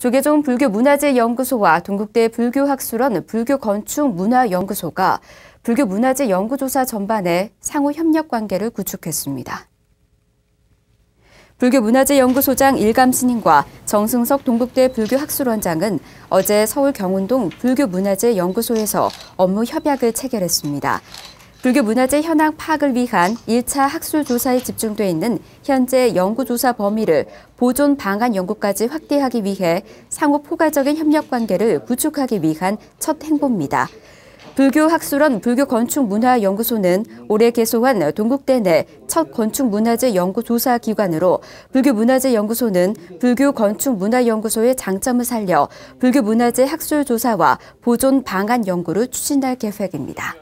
조계종 불교문화재연구소와 동국대 불교학술원 불교건축문화연구소가 불교문화재 연구조사 전반에 상호 협력 관계를 구축했습니다. 불교문화재연구소장 일감 스님과 정승석 동국대 불교학술원장은 어제 서울 경운동 불교문화재연구소에서 업무 협약을 체결했습니다. 불교 문화재 현황 파악을 위한 1차 학술 조사에 집중돼 있는 현재 연구 조사 범위를 보존 방안 연구까지 확대하기 위해 상호 포괄적인 협력 관계를 구축하기 위한 첫 행보입니다. 불교학술원 불교건축문화연구소는 올해 개소한 동국대 내 첫 건축문화재 연구조사 기관으로 불교문화재연구소는 불교건축문화연구소의 장점을 살려 불교문화재 학술조사와 보존 방안 연구를 추진할 계획입니다.